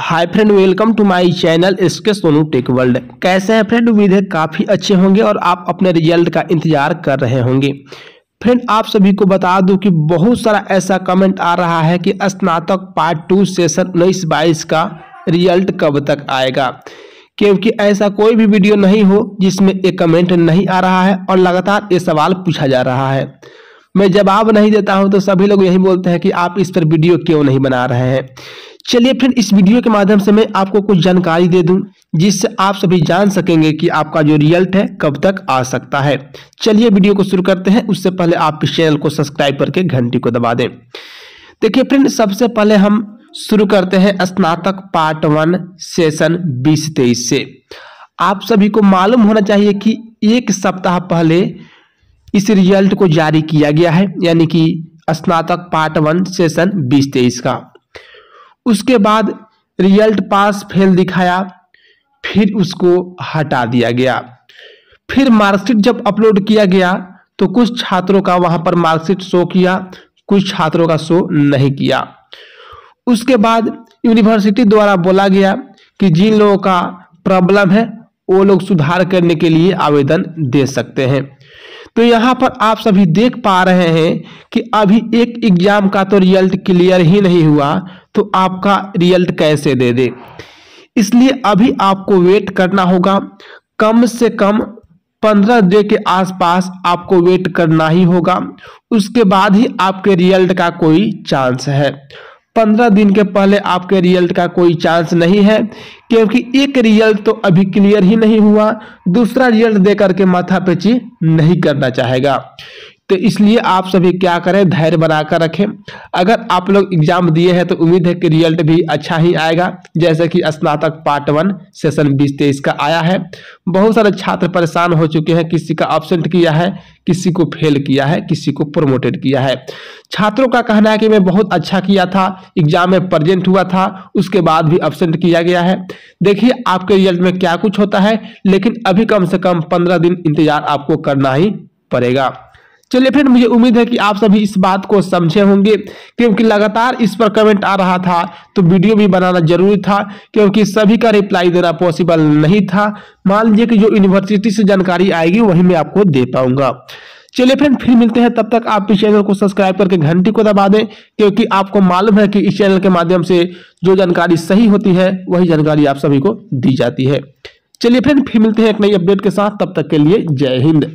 hi friend welcome to my channel इसके Sonu tech world कैसे हैं फ्रेंड उम्मीद है काफ़ी अच्छे होंगे और आप अपने रिजल्ट का इंतजार कर रहे होंगे फ्रेंड आप सभी को बता दूं कि बहुत सारा ऐसा कमेंट आ रहा है कि स्नातक पार्ट टू सेशन उन्नीस बाईस का रिजल्ट कब तक आएगा क्योंकि ऐसा कोई भी वीडियो नहीं हो जिसमें एक कमेंट नहीं आ रहा है और लगातार ये सवाल पूछा जा रहा है मैं जवाब नहीं देता हूं तो सभी लोग यही बोलते हैं कि आप इस पर वीडियो क्यों नहीं बना रहे हैं चलिए फ्रेंड इस वीडियो के माध्यम से मैं आपको कुछ जानकारी दे दूं जिससे आप सभी जान सकेंगे कि आपका जो रिजल्ट है कब तक आ सकता है चलिए वीडियो को शुरू करते हैं उससे पहले आप इस चैनल को सब्सक्राइब करके घंटी को दबा दें देखिए फ्रेंड सबसे पहले हम शुरू करते हैं स्नातक पार्ट वन सेशन बीस तेईस से आप सभी को मालूम होना चाहिए कि एक सप्ताह पहले इस रिजल्ट को जारी किया गया है यानी कि स्नातक पार्ट वन सेशन बीस तेईस का उसके बाद रिजल्ट पास फेल दिखाया फिर उसको हटा दिया गया फिर मार्कशीट जब अपलोड किया गया तो कुछ छात्रों का वहां पर मार्कशीट शो किया कुछ छात्रों का शो नहीं किया उसके बाद यूनिवर्सिटी द्वारा बोला गया कि जिन लोगों का प्रॉब्लम है वो लोग सुधार करने के लिए आवेदन दे सकते हैं तो यहाँ पर आप सभी देख पा रहे हैं कि अभी एक एग्जाम का तो रिजल्ट क्लियर ही नहीं हुआ तो आपका रिजल्ट कैसे दे दे इसलिए अभी आपको वेट करना होगा कम से कम पंद्रह डे के आसपास आपको वेट करना ही होगा उसके बाद ही आपके रिजल्ट का कोई चांस है पंद्रह दिन के पहले आपके रिजल्ट का कोई चांस नहीं है क्योंकि एक रिजल्ट तो अभी क्लियर ही नहीं हुआ दूसरा रिजल्ट देकर के माथा पेची नहीं करना चाहेगा तो इसलिए आप सभी क्या करें धैर्य बनाकर रखें अगर आप लोग एग्जाम दिए हैं तो उम्मीद है कि रिजल्ट भी अच्छा ही आएगा जैसे कि स्नातक पार्ट वन सेशन बीस तेईस का आया है बहुत सारे छात्र परेशान हो चुके हैं किसी का ऑब्सेंट किया है किसी को फेल किया है किसी को प्रोमोटेड किया है छात्रों का कहना है कि मैं बहुत अच्छा किया था एग्जाम में प्रजेंट हुआ था उसके बाद भी ऑब्सेंट किया गया है देखिए आपके रिजल्ट में क्या कुछ होता है लेकिन अभी कम से कम पंद्रह दिन इंतजार आपको करना ही पड़ेगा चलिए फ्रेंड मुझे उम्मीद है कि आप सभी इस बात को समझे होंगे क्योंकि लगातार इस पर कमेंट आ रहा था तो वीडियो भी बनाना जरूरी था क्योंकि सभी का रिप्लाई देना पॉसिबल नहीं था मान लीजिए कि जो यूनिवर्सिटी से जानकारी आएगी वही मैं आपको दे पाऊंगा चलिए फ्रेंड फिर मिलते हैं तब तक आप इस चैनल को सब्सक्राइब करके घंटी को दबा दें क्योंकि आपको मालूम है कि इस चैनल के माध्यम से जो जानकारी सही होती है वही जानकारी आप सभी को दी जाती है चलिए फ्रेंड फिर मिलते हैं एक नई अपडेट के साथ तब तक के लिए जय हिंद